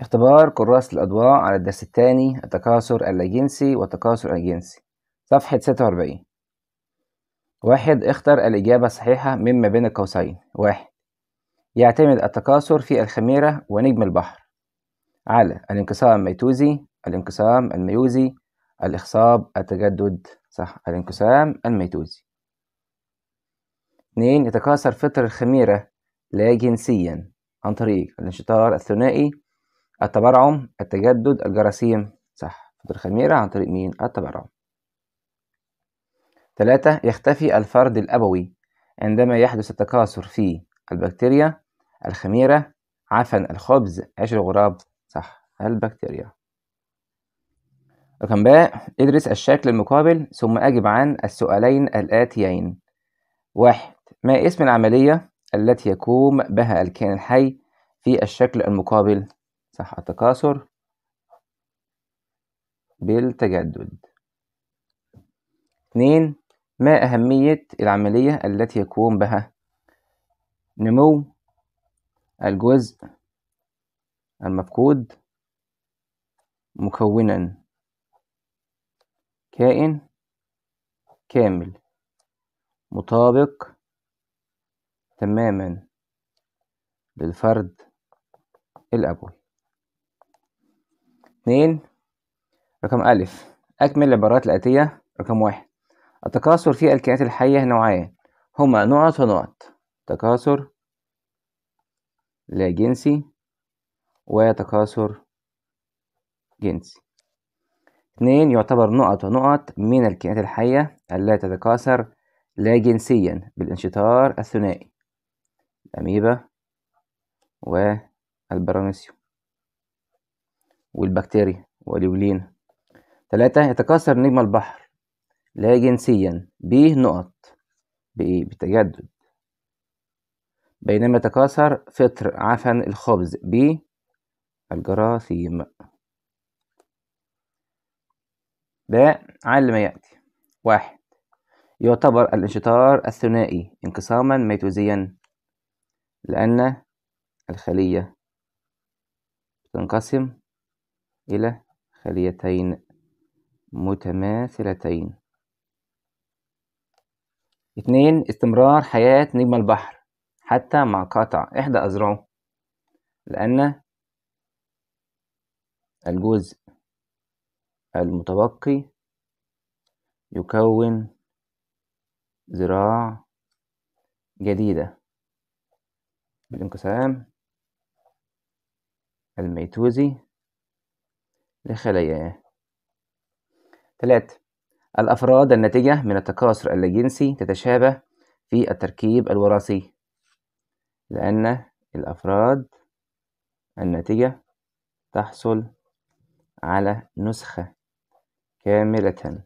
اختبار كراسة الأضواء على الدرس الثاني التكاثر اللاجنسي والتكاثر الجنسي صفحة 46 واحد اختر الإجابة الصحيحة مما بين القوسين واحد يعتمد التكاثر في الخميرة ونجم البحر على الانقسام الميتوزي الانقسام الميوزي الإخصاب التجدد صح الانقسام الميتوزي اتنين يتكاثر فطر الخميرة لا جنسيا عن طريق الانشطار الثنائي التبرعم التجدد الجراثيم صح فطر خميرة عن طريق مين التبرعم ثلاثة يختفي الفرد الأبوي عندما يحدث التكاثر في البكتيريا الخميرة عفن الخبز عيش الغراب صح البكتيريا رقم باء ادرس الشكل المقابل ثم أجب عن السؤالين الآتيين واحد ما اسم العملية التي يقوم بها الكائن الحي في الشكل المقابل صح التكاثر بالتجدد اتنين ما أهمية العملية التي يقوم بها نمو الجزء المفقود مكونا كائن كامل مطابق تماما للفرد الأبوي اتنين رقم أ أكمل العبارات الآتية رقم واحد التكاثر في الكائنات الحية نوعان هما نقط ونقط تكاثر لا جنسي وتكاثر جنسي اتنين يعتبر نقط ونقط من الكائنات الحية التي تتكاثر لا جنسيا بالانشطار الثنائي الأميبا والبراميسيوم والبكتيريا واليولين ثلاثة يتكاثر نجم البحر لا جنسيا به نقط بإيه؟ بتجدد بينما يتكاثر فطر عفن الخبز ب الجراثيم باء على ما يأتي واحد يعتبر الانشطار الثنائي انقساما ميتوزيا لأن الخلية تنقسم إلى خليتين متماثلتين اثنين استمرار حياة نجم البحر حتى مع قطع إحدى أذرعه لأن الجزء المتبقي يكون ذراع جديدة بالانقسام الميتوزي لخلاياه. ثلاثة الأفراد الناتجة من التكاثر اللاجنسي تتشابه في التركيب الوراثي، لأن الأفراد الناتجة تحصل على نسخة كاملة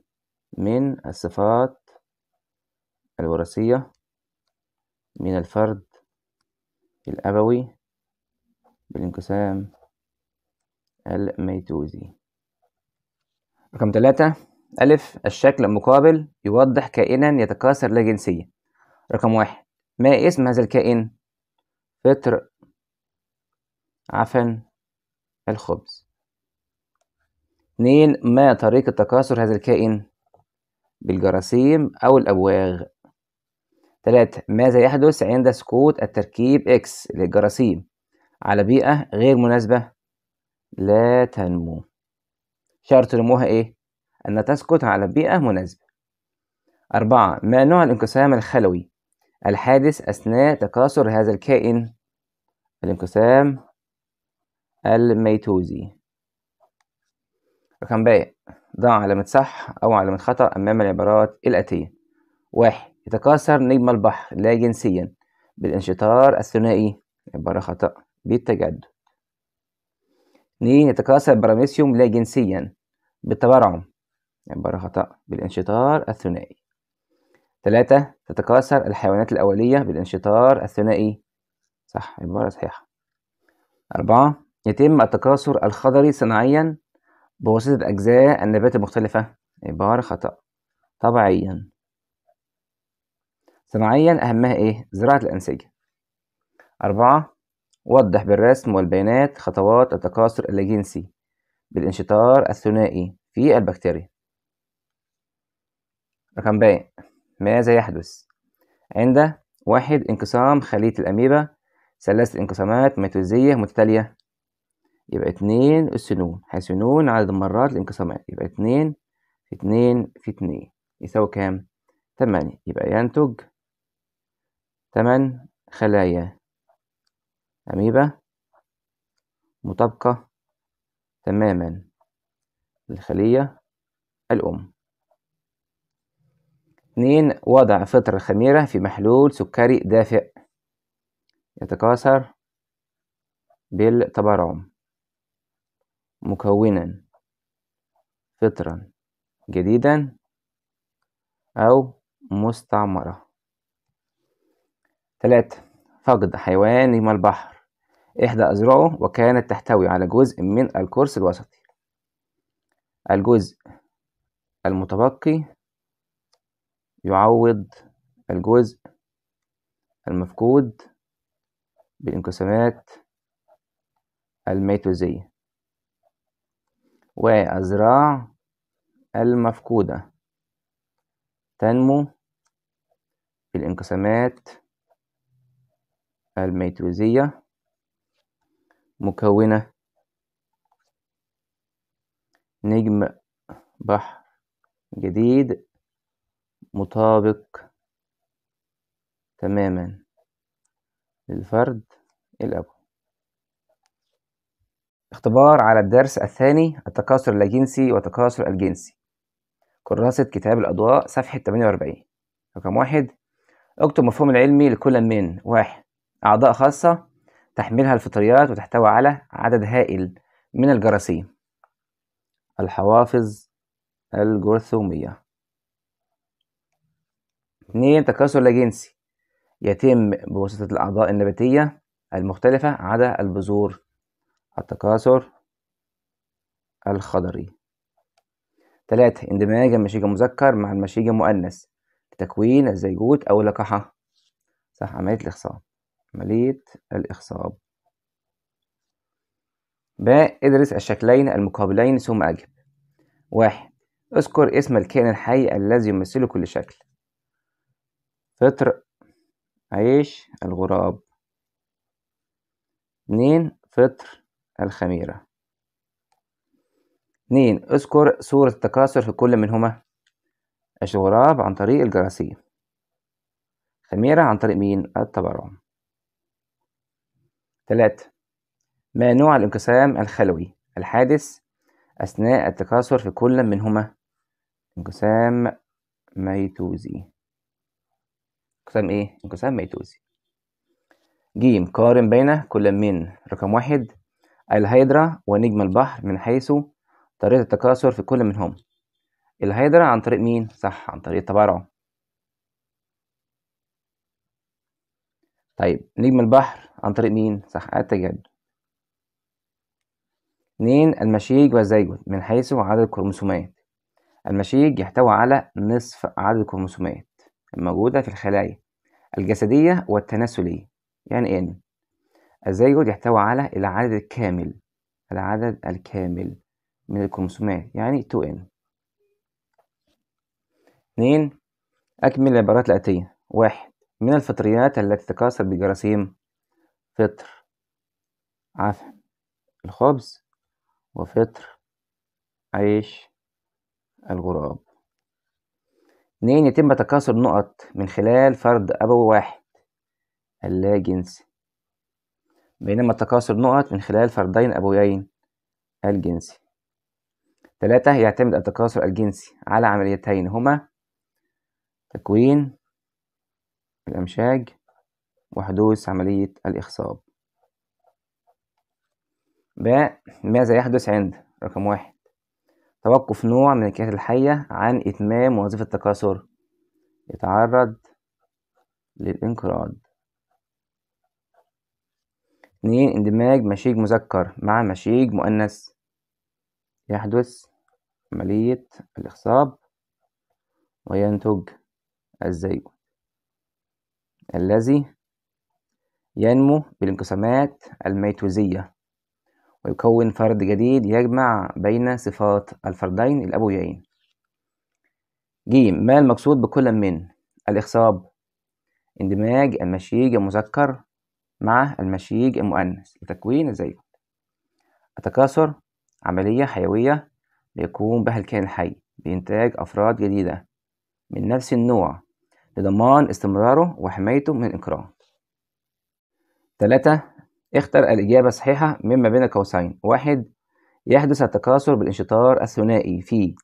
من الصفات الوراثية من الفرد الأبوي بالانقسام الميتوزي رقم ثلاثة ألف الشكل المقابل يوضح كائنا يتكاثر لا جنسيا رقم واحد ما اسم هذا الكائن؟ فطر عفن الخبز اتنين ما طريقة تكاثر هذا الكائن؟ بالجراثيم أو الأبواغ تلاتة ماذا يحدث عند سقوط التركيب X للجراثيم على بيئة غير مناسبة لا تنمو شرط نموها إيه؟ أن تسقط على بيئة مناسبة أربعة ما نوع الانقسام الخلوي الحادث أثناء تكاثر هذا الكائن الانقسام الميتوزي رقم باقي ضع علامة صح أو علامة خطأ أمام العبارات الآتية واحد يتكاثر نجم البحر لا جنسيا بالانشطار الثنائي عبارة خطأ بالتجدد 2 يتكاثر براميسيوم لا جنسيا بالتبرعم عبارة يعني خطأ بالانشطار الثنائي 3 تتكاثر الحيوانات الأولية بالانشطار الثنائي صح عبارة صحيحة 4 يتم التكاثر الخضري صناعيا بواسطة أجزاء النبات المختلفة عبارة خطأ طبيعيا صناعيا أهمها إيه؟ زراعة الأنسجة أربعة وضح بالرسم والبيانات خطوات التكاثر الجنسي بالانشطار الثنائي في البكتيريا رقم ب ماذا يحدث عند واحد انقسام خلية الأميبا ثلاثة انقسامات ميتوزية متتالية يبقى اتنين السنون هيسنون عدد مرات الانقسامات يبقى اتنين في اتنين في اتنين يساوي كام؟ تمانية يبقى ينتج تمن خلايا أميبا مطابقة تماما للخلية الأم اثنين وضع فطر الخميرة في محلول سكري دافئ يتكاثر بالتبرعم مكونا فطرا جديدا أو مستعمرة ثلاثة فقد حيوان يم البحر إحدى أذرعه وكانت تحتوي على جزء من الكورس الوسطي الجزء المتبقي يعوض الجزء المفقود بالانقسامات الميتوزية وأذراع المفقودة تنمو بالانقسامات الميتوزية مكونة نجم بحر جديد مطابق تماما للفرد الأبو اختبار على الدرس الثاني التكاثر اللاجنسي والتكاثر الجنسي كراسة كتاب الأضواء صفحة 48 رقم واحد اكتب مفهوم العلمي لكل من واحد أعضاء خاصة تحملها الفطريات وتحتوي على عدد هائل من الجراثيم الحوافظ الجرثومية اتنين تكاثر لا جنسي يتم بواسطة الأعضاء النباتية المختلفة عدا البذور التكاثر الخضري تلاتة اندماج المشيج المذكر مع المشيج المؤنث لتكوين الزيجوت أو اللقاحة صح عملية الإخصاب عملية الإخصاب ب ادرس الشكلين المقابلين ثم أجب واحد اذكر اسم الكائن الحي الذي يمثله كل شكل فطر عيش الغراب اتنين فطر الخميرة اتنين اذكر صورة التكاثر في كل منهما الغراب عن طريق الجراثيم خميرة عن طريق مين التبرعم 3 ما نوع الانقسام الخلوي الحادث أثناء التكاثر في كل منهما انقسام ميتوزي انقسام إيه؟ انقسام ميتوزي ج قارن بين كل من رقم واحد الهيدرا ونجم البحر من حيث طريقة التكاثر في كل منهم الهيدرا عن طريق مين؟ صح عن طريق تبارعه طيب نجم البحر عن طريق مين؟ صح آية التجدد اتنين المشيج والزيجود من حيث عدد الكروموسومات المشيج يحتوي على نصف عدد الكروموسومات الموجودة في الخلايا الجسدية والتناسلية يعني N الزيجود يحتوي على العدد الكامل العدد الكامل من الكروموسومات يعني 2N اتنين أكمل العبارات الآتية واحد من الفطريات التي تتكاثر بجراثيم فطر عفن الخبز وفطر عيش الغراب اتنين يتم تكاثر نقط من خلال فرد أبوي واحد اللا جنسي بينما تكاثر نقط من خلال فردين أبويين الجنسي تلاتة يعتمد التكاثر الجنسي على عمليتين هما تكوين الأمشاج وحدوث عملية الإخصاب باء ماذا يحدث عند رقم واحد توقف نوع من الكائنات الحية عن إتمام وظيفة التكاثر يتعرض للإنقراض اتنين اندماج مشيج مذكر مع مشيج مؤنث يحدث عملية الإخصاب وينتج الزيجون الذي ينمو بالانقسامات الميتوزية ويكون فرد جديد يجمع بين صفات الفردين الأبويين ج ما المقصود بكل من الإخصاب اندماج المشيج المذكر مع المشيج المؤنث لتكوين الزيت التكاثر عملية حيوية يقوم بها الكائن الحي بإنتاج أفراد جديدة من نفس النوع لضمان استمراره وحمايته من إكراه. تلاتة اختر الإجابة الصحيحة مما بين قوسين واحد يحدث التكاثر بالانشطار الثنائي في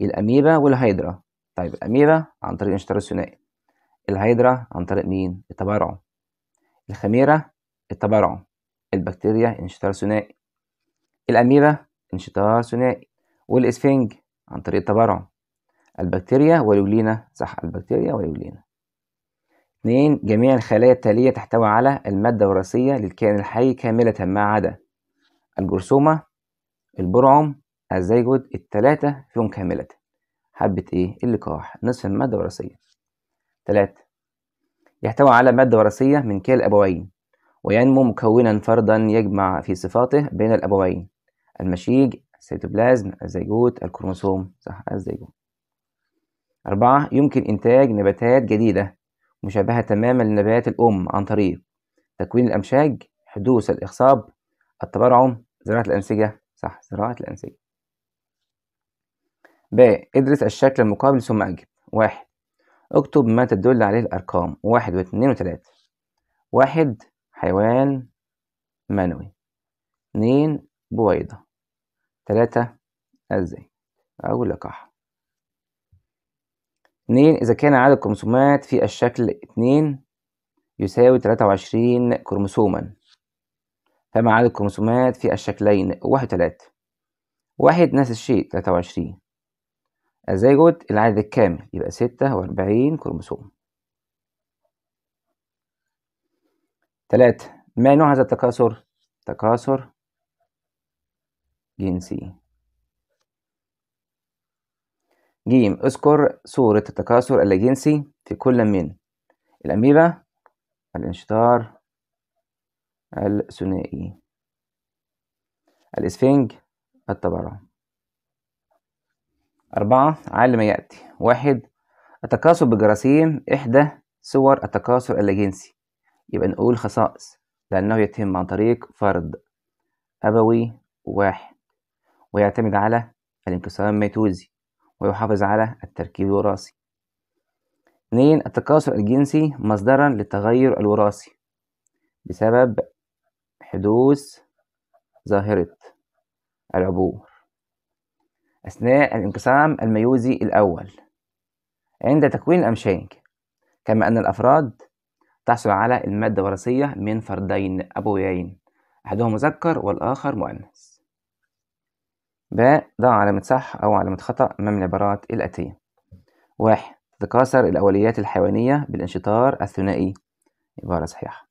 الأميبا والهيدرا طيب الأميبا عن طريق الانشطار الثنائي الهيدرا عن طريق مين؟ التبرع الخميرة التبرع البكتيريا انشطار ثنائي الأميبا انشطار ثنائي والإسفنج عن طريق التبرع البكتيريا واليولينا صح البكتيريا واليولينا اثنين جميع الخلايا التالية تحتوي على المادة الوراثية للكائن الحي كاملة ما عدا الجرثومة البرعم الزيجود التلاتة فيهم كاملة حبة ايه اللقاح نصف المادة الوراثية تلاتة يحتوي على مادة وراثية من كلا الأبوين وينمو مكونا فردا يجمع في صفاته بين الأبوين المشيج السيتوبلازم الزيجوت الكروموسوم صح الزيجوت أربعة يمكن إنتاج نباتات جديدة مشابهة تماما لنبات الأم عن طريق تكوين الأمشاج حدوث الإخصاب التبرعم زراعة الأنسجة صح زراعة الأنسجة ب ادرس الشكل المقابل ثم أجب واحد اكتب ما تدل عليه الأرقام واحد واثنين وثلاثة واحد حيوان منوي اتنين بويضة تلاتة الزي أو لقاح 2 إذا كان عدد الكروموسومات في الشكل اتنين يساوي تلاتة وعشرين كروموسوما فما عدد الكروموسومات في الشكلين واحد وتلاتة واحد نفس الشيء تلاتة وعشرين الزيجوت العدد الكامل يبقى ستة وأربعين كروموسوم تلاتة ما نوع هذا التكاثر؟ تكاثر جنسي ج اذكر صورة التكاثر اللاجنسي في كل من الأميبا الانشطار الثنائي الإسفنج التبرع أربعة على ما يأتي واحد التكاثر بالجراثيم إحدى صور التكاثر اللاجنسي يبقى نقول خصائص لأنه يتم عن طريق فرد أبوي واحد ويعتمد على الانقسام الميتوزي ويحافظ على التركيب الوراثي اثنين التكاثر الجنسي مصدرا للتغير الوراثي بسبب حدوث ظاهرة العبور أثناء الانقسام الميوزي الأول عند تكوين الأمشاج كما أن الأفراد تحصل على المادة الوراثية من فردين أبويين أحدهم مذكر والآخر مؤنث ب ضع علامة صح أو علامة خطأ أمام العبارات الآتية واحد تتكاثر الأوليات الحيوانية بالانشطار الثنائي عبارة صحيحة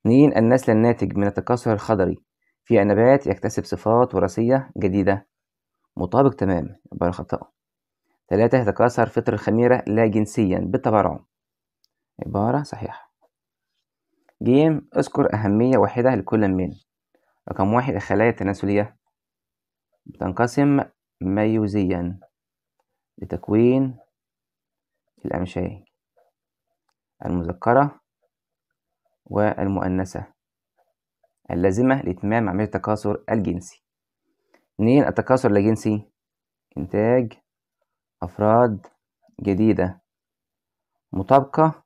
اتنين النسل الناتج من التكاثر الخضري في النبات يكتسب صفات وراثية جديدة مطابق تمام عبارة خطأ تلاتة يتكاثر فطر الخميرة لا جنسيا بالتبرع عبارة صحيحة جيم اذكر أهمية واحدة لكل من رقم واحد الخلايا التناسلية بتنقسم ميوزيا لتكوين الأمشاج المذكرة والمؤنثة اللازمة لإتمام عملية التكاثر الجنسي منين التكاثر الجنسي؟ إنتاج أفراد جديدة مطابقة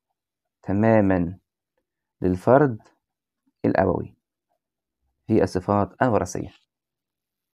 تماما للفرد الأبوي في الصفات الوراثية